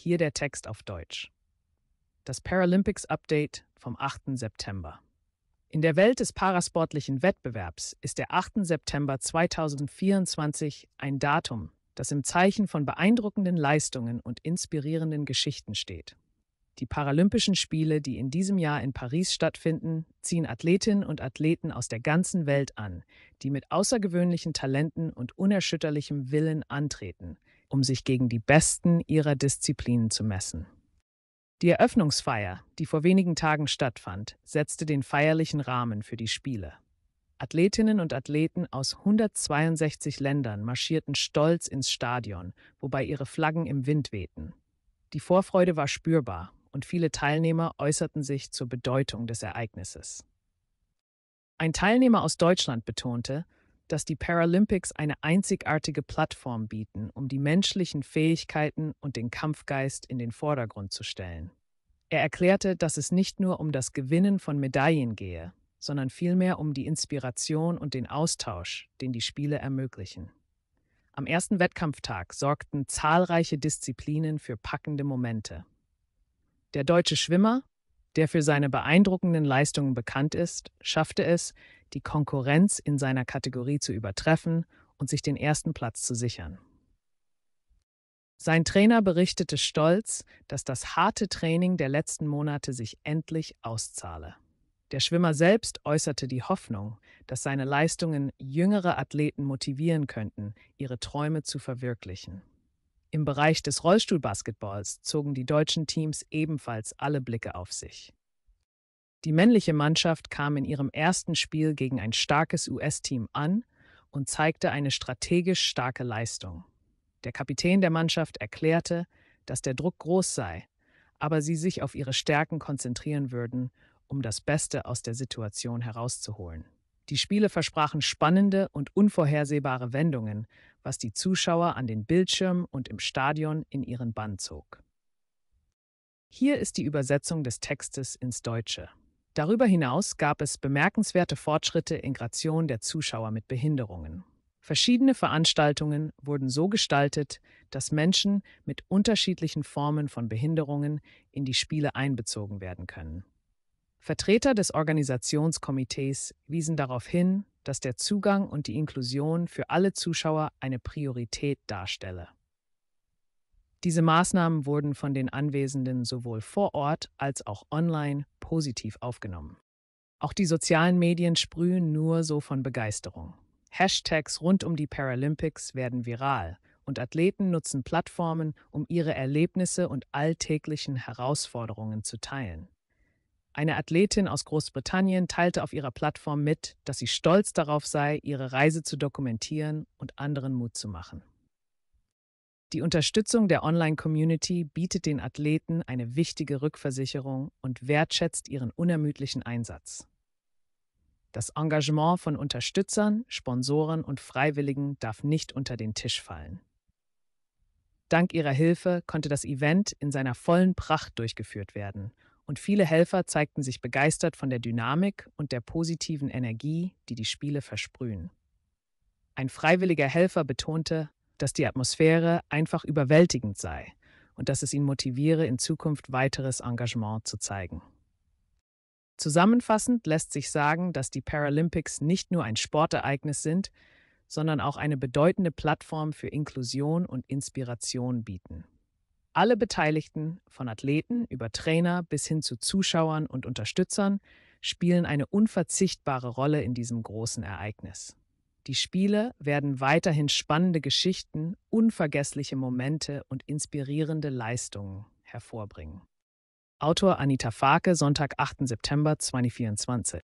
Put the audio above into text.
Hier der Text auf Deutsch. Das Paralympics Update vom 8. September. In der Welt des parasportlichen Wettbewerbs ist der 8. September 2024 ein Datum, das im Zeichen von beeindruckenden Leistungen und inspirierenden Geschichten steht. Die Paralympischen Spiele, die in diesem Jahr in Paris stattfinden, ziehen Athletinnen und Athleten aus der ganzen Welt an, die mit außergewöhnlichen Talenten und unerschütterlichem Willen antreten, um sich gegen die Besten ihrer Disziplinen zu messen. Die Eröffnungsfeier, die vor wenigen Tagen stattfand, setzte den feierlichen Rahmen für die Spiele. Athletinnen und Athleten aus 162 Ländern marschierten stolz ins Stadion, wobei ihre Flaggen im Wind wehten. Die Vorfreude war spürbar und viele Teilnehmer äußerten sich zur Bedeutung des Ereignisses. Ein Teilnehmer aus Deutschland betonte, dass die Paralympics eine einzigartige Plattform bieten, um die menschlichen Fähigkeiten und den Kampfgeist in den Vordergrund zu stellen. Er erklärte, dass es nicht nur um das Gewinnen von Medaillen gehe, sondern vielmehr um die Inspiration und den Austausch, den die Spiele ermöglichen. Am ersten Wettkampftag sorgten zahlreiche Disziplinen für packende Momente. Der deutsche Schwimmer, der für seine beeindruckenden Leistungen bekannt ist, schaffte es, die Konkurrenz in seiner Kategorie zu übertreffen und sich den ersten Platz zu sichern. Sein Trainer berichtete stolz, dass das harte Training der letzten Monate sich endlich auszahle. Der Schwimmer selbst äußerte die Hoffnung, dass seine Leistungen jüngere Athleten motivieren könnten, ihre Träume zu verwirklichen. Im Bereich des Rollstuhlbasketballs zogen die deutschen Teams ebenfalls alle Blicke auf sich. Die männliche Mannschaft kam in ihrem ersten Spiel gegen ein starkes US-Team an und zeigte eine strategisch starke Leistung. Der Kapitän der Mannschaft erklärte, dass der Druck groß sei, aber sie sich auf ihre Stärken konzentrieren würden, um das Beste aus der Situation herauszuholen. Die Spiele versprachen spannende und unvorhersehbare Wendungen, was die Zuschauer an den Bildschirmen und im Stadion in ihren Bann zog. Hier ist die Übersetzung des Textes ins Deutsche. Darüber hinaus gab es bemerkenswerte Fortschritte in Gration der Zuschauer mit Behinderungen. Verschiedene Veranstaltungen wurden so gestaltet, dass Menschen mit unterschiedlichen Formen von Behinderungen in die Spiele einbezogen werden können. Vertreter des Organisationskomitees wiesen darauf hin, dass der Zugang und die Inklusion für alle Zuschauer eine Priorität darstelle. Diese Maßnahmen wurden von den Anwesenden sowohl vor Ort als auch online positiv aufgenommen. Auch die sozialen Medien sprühen nur so von Begeisterung. Hashtags rund um die Paralympics werden viral und Athleten nutzen Plattformen, um ihre Erlebnisse und alltäglichen Herausforderungen zu teilen. Eine Athletin aus Großbritannien teilte auf ihrer Plattform mit, dass sie stolz darauf sei, ihre Reise zu dokumentieren und anderen Mut zu machen. Die Unterstützung der Online-Community bietet den Athleten eine wichtige Rückversicherung und wertschätzt ihren unermüdlichen Einsatz. Das Engagement von Unterstützern, Sponsoren und Freiwilligen darf nicht unter den Tisch fallen. Dank ihrer Hilfe konnte das Event in seiner vollen Pracht durchgeführt werden und viele Helfer zeigten sich begeistert von der Dynamik und der positiven Energie, die die Spiele versprühen. Ein freiwilliger Helfer betonte, dass die Atmosphäre einfach überwältigend sei und dass es ihn motiviere, in Zukunft weiteres Engagement zu zeigen. Zusammenfassend lässt sich sagen, dass die Paralympics nicht nur ein Sportereignis sind, sondern auch eine bedeutende Plattform für Inklusion und Inspiration bieten. Alle Beteiligten, von Athleten über Trainer bis hin zu Zuschauern und Unterstützern, spielen eine unverzichtbare Rolle in diesem großen Ereignis. Die Spiele werden weiterhin spannende Geschichten, unvergessliche Momente und inspirierende Leistungen hervorbringen. Autor Anita Farke, Sonntag, 8. September 2024.